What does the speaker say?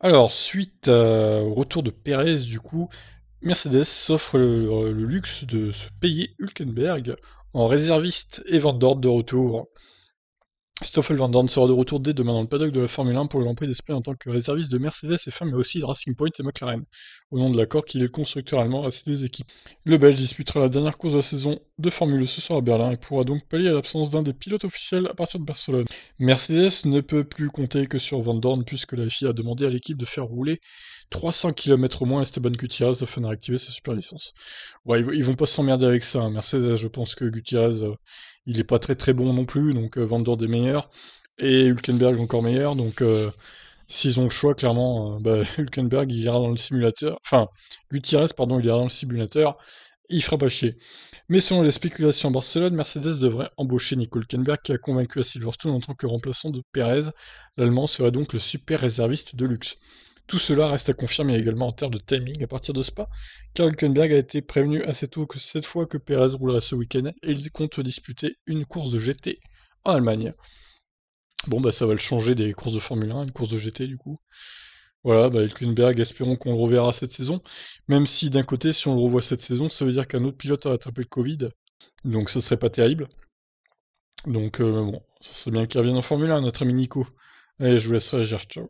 Alors, suite euh, au retour de Pérez, du coup, Mercedes s'offre le, luxe de se payer Hülkenberg en réserviste et vendeur de retour. Stoffel Van Dorn sera de retour dès demain dans le paddock de la Formule 1 pour le Grand Prix en tant que réserviste de Mercedes et f mais aussi de Racing Point et McLaren, au nom de l'accord qu'il est constructeur allemand à ces deux équipes. Le Belge disputera la dernière course de la saison de Formule e ce soir à Berlin et pourra donc pallier à l'absence d'un des pilotes officiels à partir de Barcelone. Mercedes ne peut plus compter que sur Van Dorn puisque la FIA a demandé à l'équipe de faire rouler 300 km au moins Esteban Gutiérrez afin de réactiver sa super licence. Ouais, ils vont pas s'emmerder avec ça, hein. Mercedes, je pense que Gutiérrez, euh, il n'est pas très très bon non plus, donc euh, Van des meilleurs et Hülkenberg encore meilleur, donc euh, s'ils ont le choix, clairement, euh, bah, Hülkenberg il ira dans le simulateur, enfin, Gutiérrez, pardon, il ira dans le simulateur, il fera pas chier. Mais selon les spéculations en Barcelone, Mercedes devrait embaucher Nico Hülkenberg qui a convaincu à Silverstone en tant que remplaçant de Perez. L'Allemand serait donc le super réserviste de luxe. Tout cela reste à confirmer également en termes de timing à partir de ce Spa, car Hülkenberg a été prévenu assez tôt que cette fois que Perez roulerait ce week-end et il compte disputer une course de GT en Allemagne. Bon bah ça va le changer des courses de Formule 1, une course de GT du coup. Voilà, bah Hülkenberg, espérons qu'on le reverra cette saison, même si d'un côté si on le revoit cette saison, ça veut dire qu'un autre pilote a attrapé le Covid, donc ce serait pas terrible. Donc euh, bon, ça serait bien qu'il revienne en Formule 1, notre ami Nico. Allez, je vous laisse réagir, ciao.